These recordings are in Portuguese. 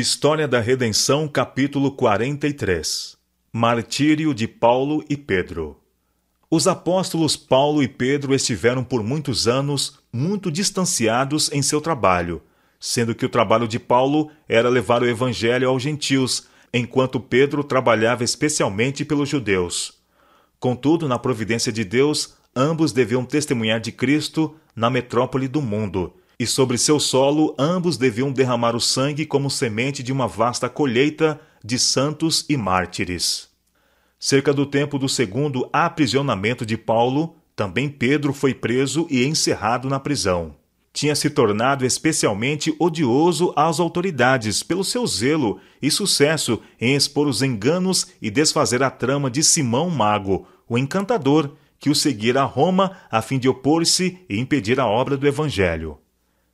História da Redenção, capítulo 43 Martírio de Paulo e Pedro Os apóstolos Paulo e Pedro estiveram por muitos anos muito distanciados em seu trabalho, sendo que o trabalho de Paulo era levar o evangelho aos gentios, enquanto Pedro trabalhava especialmente pelos judeus. Contudo, na providência de Deus, ambos deviam testemunhar de Cristo na metrópole do mundo, e sobre seu solo ambos deviam derramar o sangue como semente de uma vasta colheita de santos e mártires. Cerca do tempo do segundo aprisionamento de Paulo, também Pedro foi preso e encerrado na prisão. Tinha se tornado especialmente odioso às autoridades pelo seu zelo e sucesso em expor os enganos e desfazer a trama de Simão Mago, o encantador, que o seguira a Roma a fim de opor-se e impedir a obra do Evangelho.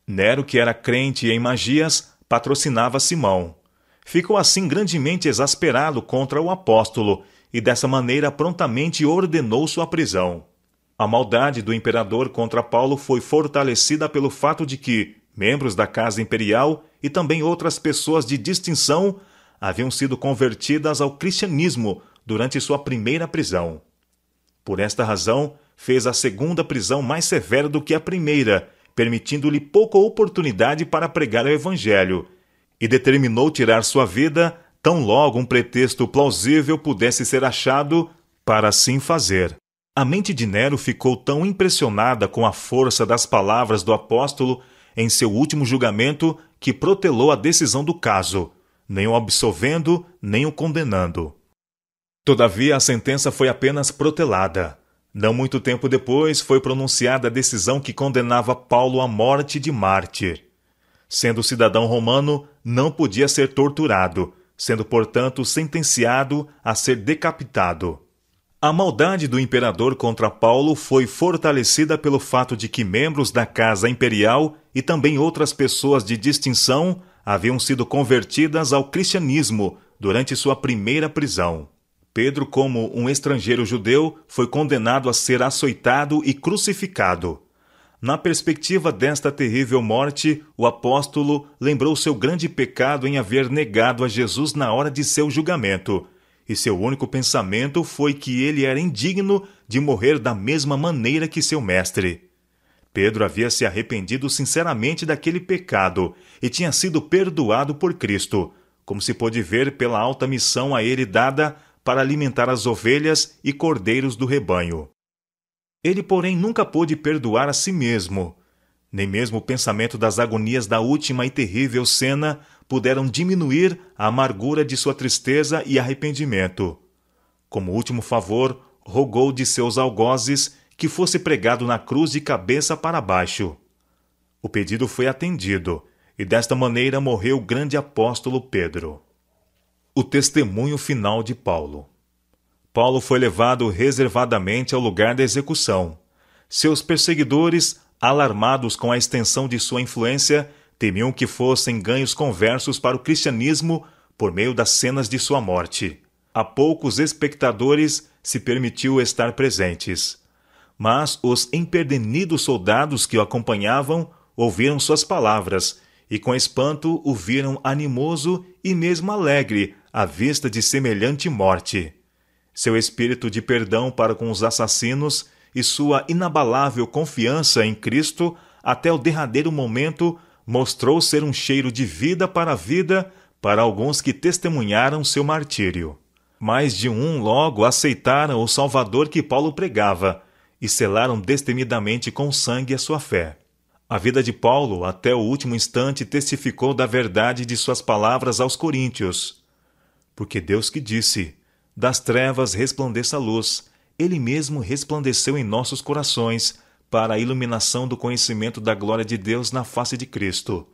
Nero, que era crente em magias, patrocinava Simão. Ficou assim grandemente exasperado contra o apóstolo e dessa maneira prontamente ordenou sua prisão. A maldade do imperador contra Paulo foi fortalecida pelo fato de que membros da casa imperial e também outras pessoas de distinção haviam sido convertidas ao cristianismo durante sua primeira prisão. Por esta razão, fez a segunda prisão mais severa do que a primeira permitindo-lhe pouca oportunidade para pregar o Evangelho, e determinou tirar sua vida tão logo um pretexto plausível pudesse ser achado para assim fazer. A mente de Nero ficou tão impressionada com a força das palavras do apóstolo em seu último julgamento que protelou a decisão do caso, nem o absolvendo, nem o condenando. Todavia, a sentença foi apenas protelada. Não muito tempo depois foi pronunciada a decisão que condenava Paulo à morte de mártir. Sendo cidadão romano, não podia ser torturado, sendo, portanto, sentenciado a ser decapitado. A maldade do imperador contra Paulo foi fortalecida pelo fato de que membros da Casa Imperial e também outras pessoas de distinção haviam sido convertidas ao cristianismo durante sua primeira prisão. Pedro, como um estrangeiro judeu, foi condenado a ser açoitado e crucificado. Na perspectiva desta terrível morte, o apóstolo lembrou seu grande pecado em haver negado a Jesus na hora de seu julgamento, e seu único pensamento foi que ele era indigno de morrer da mesma maneira que seu mestre. Pedro havia se arrependido sinceramente daquele pecado e tinha sido perdoado por Cristo, como se pôde ver pela alta missão a ele dada para alimentar as ovelhas e cordeiros do rebanho. Ele, porém, nunca pôde perdoar a si mesmo. Nem mesmo o pensamento das agonias da última e terrível cena puderam diminuir a amargura de sua tristeza e arrependimento. Como último favor, rogou de seus algozes que fosse pregado na cruz de cabeça para baixo. O pedido foi atendido, e desta maneira morreu o grande apóstolo Pedro o testemunho final de Paulo. Paulo foi levado reservadamente ao lugar da execução. Seus perseguidores, alarmados com a extensão de sua influência, temiam que fossem ganhos conversos para o cristianismo por meio das cenas de sua morte. A poucos espectadores se permitiu estar presentes. Mas os emperdenidos soldados que o acompanhavam ouviram suas palavras e com espanto o viram animoso e mesmo alegre à vista de semelhante morte. Seu espírito de perdão para com os assassinos e sua inabalável confiança em Cristo até o derradeiro momento mostrou ser um cheiro de vida para a vida para alguns que testemunharam seu martírio. Mais de um logo aceitaram o Salvador que Paulo pregava e selaram destemidamente com sangue a sua fé. A vida de Paulo, até o último instante, testificou da verdade de suas palavras aos coríntios. Porque Deus que disse: Das trevas resplandeça a luz, Ele mesmo resplandeceu em nossos corações, para a iluminação do conhecimento da glória de Deus na face de Cristo.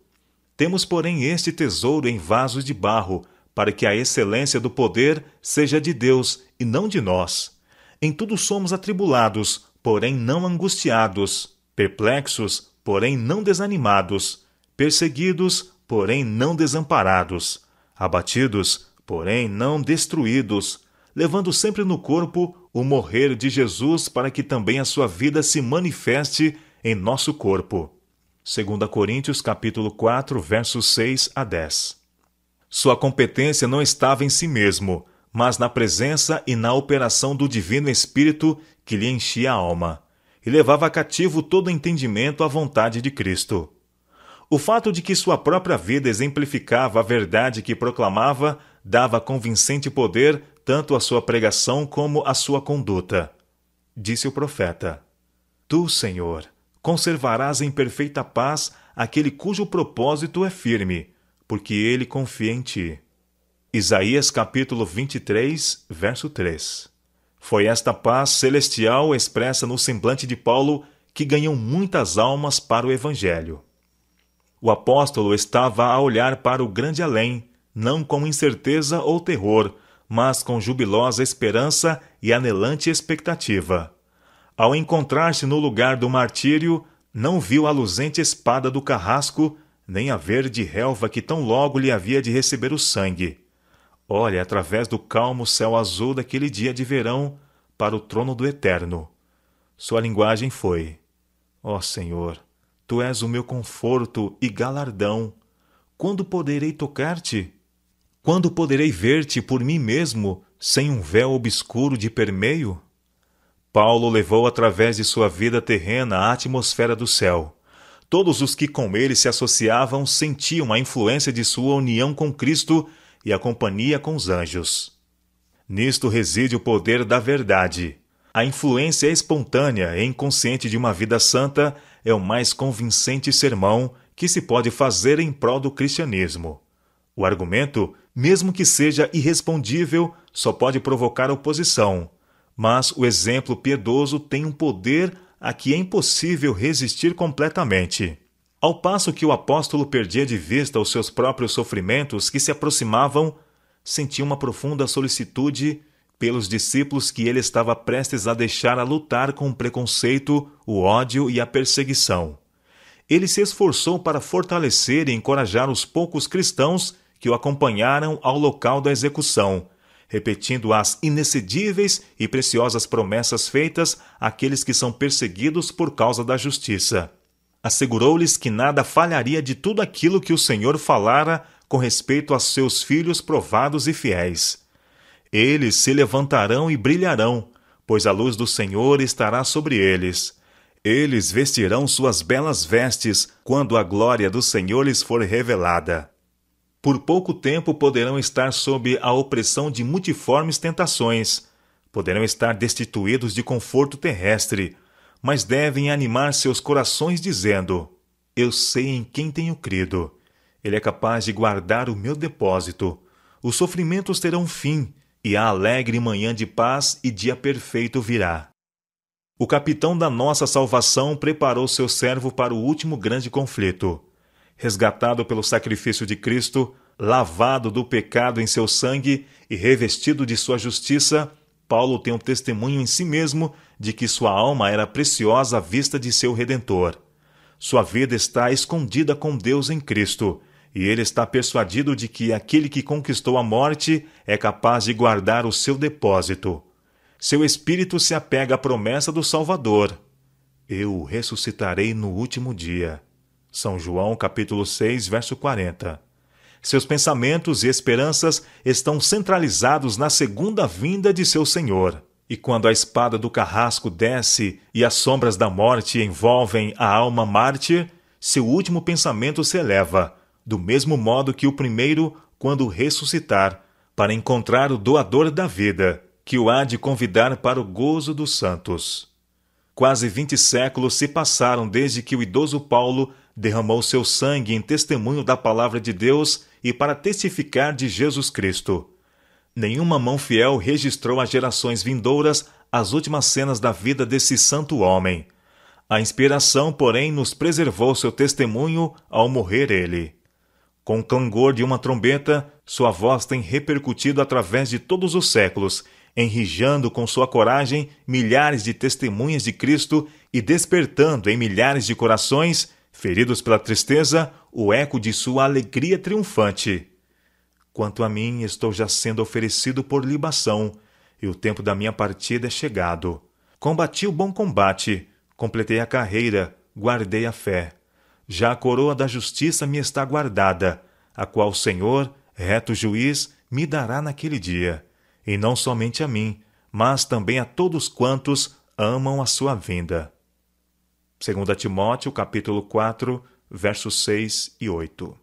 Temos, porém, este tesouro em vasos de barro, para que a excelência do poder seja de Deus e não de nós. Em tudo somos atribulados, porém não angustiados, perplexos, porém não desanimados, perseguidos, porém não desamparados, abatidos, porém não destruídos, levando sempre no corpo o morrer de Jesus para que também a sua vida se manifeste em nosso corpo. 2 Coríntios capítulo 4, versos 6 a 10. Sua competência não estava em si mesmo, mas na presença e na operação do divino espírito que lhe enchia a alma e levava cativo todo entendimento à vontade de Cristo. O fato de que sua própria vida exemplificava a verdade que proclamava dava convincente poder tanto à sua pregação como à sua conduta. Disse o profeta: Tu, Senhor, conservarás em perfeita paz aquele cujo propósito é firme, porque ele confia em ti. Isaías capítulo 23, verso 3. Foi esta paz celestial expressa no semblante de Paulo que ganhou muitas almas para o evangelho. O apóstolo estava a olhar para o grande além não com incerteza ou terror, mas com jubilosa esperança e anelante expectativa. Ao encontrar-se no lugar do martírio, não viu a luzente espada do carrasco, nem a verde relva que tão logo lhe havia de receber o sangue. Olha através do calmo céu azul daquele dia de verão para o trono do Eterno. Sua linguagem foi: Ó oh Senhor, tu és o meu conforto e galardão. Quando poderei tocar-te? Quando poderei ver-te por mim mesmo, sem um véu obscuro de permeio? Paulo levou através de sua vida terrena a atmosfera do céu. Todos os que com ele se associavam sentiam a influência de sua união com Cristo e a companhia com os anjos. Nisto reside o poder da verdade. A influência espontânea e inconsciente de uma vida santa é o mais convincente sermão que se pode fazer em prol do cristianismo. O argumento mesmo que seja irrespondível, só pode provocar oposição. Mas o exemplo piedoso tem um poder a que é impossível resistir completamente. Ao passo que o apóstolo perdia de vista os seus próprios sofrimentos que se aproximavam, sentia uma profunda solicitude pelos discípulos que ele estava prestes a deixar a lutar com o preconceito, o ódio e a perseguição. Ele se esforçou para fortalecer e encorajar os poucos cristãos que o acompanharam ao local da execução, repetindo as inexcedíveis e preciosas promessas feitas àqueles que são perseguidos por causa da justiça. Assegurou-lhes que nada falharia de tudo aquilo que o Senhor falara com respeito a seus filhos provados e fiéis. Eles se levantarão e brilharão, pois a luz do Senhor estará sobre eles. Eles vestirão suas belas vestes quando a glória do Senhor lhes for revelada por pouco tempo poderão estar sob a opressão de multiformes tentações, poderão estar destituídos de conforto terrestre, mas devem animar seus corações dizendo: Eu sei em quem tenho crido. Ele é capaz de guardar o meu depósito. Os sofrimentos terão fim, e a alegre manhã de paz e dia perfeito virá. O capitão da nossa salvação preparou seu servo para o último grande conflito resgatado pelo sacrifício de Cristo, lavado do pecado em seu sangue e revestido de sua justiça, Paulo tem um testemunho em si mesmo de que sua alma era preciosa à vista de seu redentor. Sua vida está escondida com Deus em Cristo, e ele está persuadido de que aquele que conquistou a morte é capaz de guardar o seu depósito. Seu espírito se apega à promessa do Salvador: Eu o ressuscitarei no último dia. São João capítulo 6, verso 40. Seus pensamentos e esperanças estão centralizados na segunda vinda de seu Senhor. E quando a espada do carrasco desce e as sombras da morte envolvem a alma mártir, seu último pensamento se eleva, do mesmo modo que o primeiro quando ressuscitar, para encontrar o doador da vida, que o há de convidar para o gozo dos santos. Quase 20 séculos se passaram desde que o idoso Paulo derramou seu sangue em testemunho da palavra de Deus e para testificar de Jesus Cristo. Nenhuma mão fiel registrou às gerações vindouras as últimas cenas da vida desse santo homem. A inspiração, porém, nos preservou seu testemunho ao morrer ele. Com o clangor de uma trombeta, sua voz tem repercutido através de todos os séculos enrijando com sua coragem milhares de testemunhas de Cristo e despertando em milhares de corações, feridos pela tristeza, o eco de sua alegria triunfante. Quanto a mim, estou já sendo oferecido por libação, e o tempo da minha partida é chegado. Combati o bom combate, completei a carreira, guardei a fé. Já a coroa da justiça me está guardada, a qual o Senhor, reto juiz, me dará naquele dia e não somente a mim, mas também a todos quantos amam a sua vinda. 2 Timóteo capítulo 4, versos 6 e 8.